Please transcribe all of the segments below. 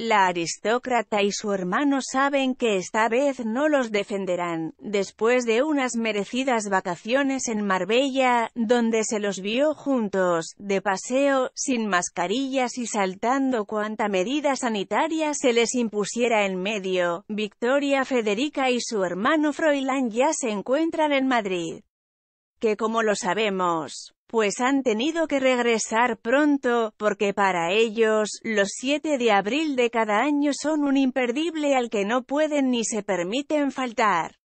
La aristócrata y su hermano saben que esta vez no los defenderán, después de unas merecidas vacaciones en Marbella, donde se los vio juntos, de paseo, sin mascarillas y saltando cuanta medida sanitaria se les impusiera en medio. Victoria Federica y su hermano Froilán ya se encuentran en Madrid que como lo sabemos, pues han tenido que regresar pronto, porque para ellos, los 7 de abril de cada año son un imperdible al que no pueden ni se permiten faltar.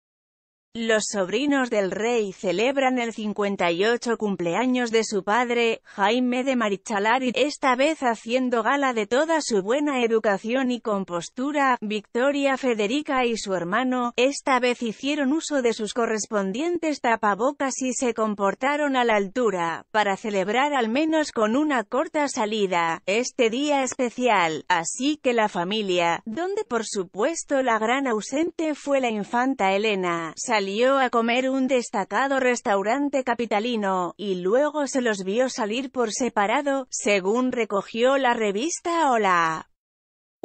Los sobrinos del rey celebran el 58 cumpleaños de su padre, Jaime de Marichalar y, esta vez haciendo gala de toda su buena educación y compostura, Victoria Federica y su hermano, esta vez hicieron uso de sus correspondientes tapabocas y se comportaron a la altura, para celebrar al menos con una corta salida, este día especial, así que la familia, donde por supuesto la gran ausente fue la infanta Elena, salió salió a comer un destacado restaurante capitalino, y luego se los vio salir por separado, según recogió la revista Hola.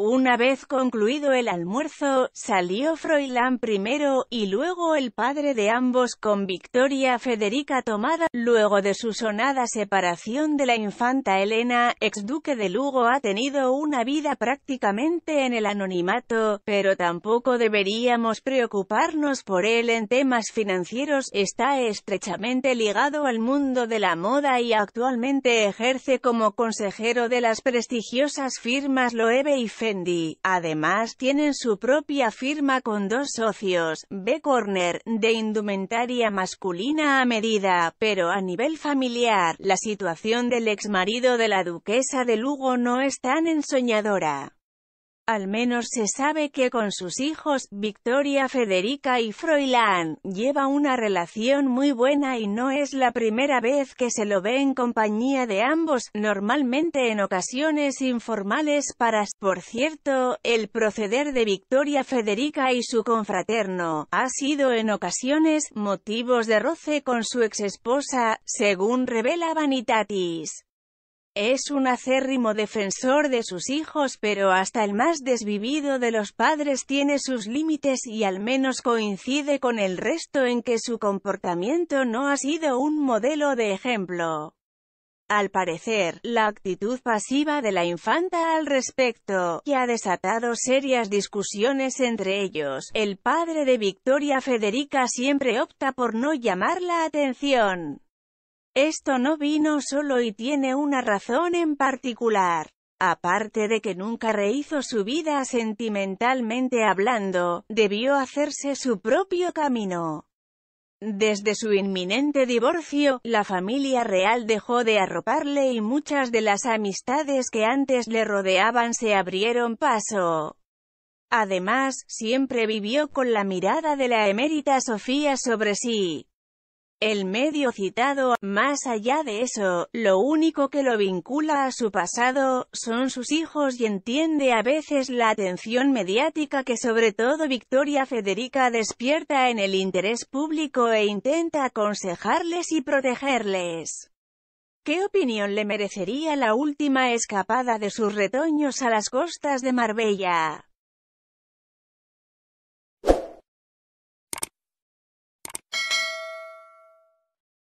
Una vez concluido el almuerzo, salió Froilán primero, y luego el padre de ambos con Victoria Federica tomada, luego de su sonada separación de la infanta Elena, ex duque de Lugo ha tenido una vida prácticamente en el anonimato, pero tampoco deberíamos preocuparnos por él en temas financieros, está estrechamente ligado al mundo de la moda y actualmente ejerce como consejero de las prestigiosas firmas Loewe y Fe Además tienen su propia firma con dos socios, B Corner, de indumentaria masculina a medida, pero a nivel familiar, la situación del ex marido de la duquesa de Lugo no es tan ensoñadora. Al menos se sabe que con sus hijos, Victoria Federica y Froilán, lleva una relación muy buena y no es la primera vez que se lo ve en compañía de ambos, normalmente en ocasiones informales para... Por cierto, el proceder de Victoria Federica y su confraterno, ha sido en ocasiones, motivos de roce con su exesposa, según revela Vanitatis. Es un acérrimo defensor de sus hijos pero hasta el más desvivido de los padres tiene sus límites y al menos coincide con el resto en que su comportamiento no ha sido un modelo de ejemplo. Al parecer, la actitud pasiva de la infanta al respecto, que ha desatado serias discusiones entre ellos, el padre de Victoria Federica siempre opta por no llamar la atención. Esto no vino solo y tiene una razón en particular. Aparte de que nunca rehizo su vida sentimentalmente hablando, debió hacerse su propio camino. Desde su inminente divorcio, la familia real dejó de arroparle y muchas de las amistades que antes le rodeaban se abrieron paso. Además, siempre vivió con la mirada de la emérita Sofía sobre sí. El medio citado, más allá de eso, lo único que lo vincula a su pasado, son sus hijos y entiende a veces la atención mediática que sobre todo Victoria Federica despierta en el interés público e intenta aconsejarles y protegerles. ¿Qué opinión le merecería la última escapada de sus retoños a las costas de Marbella?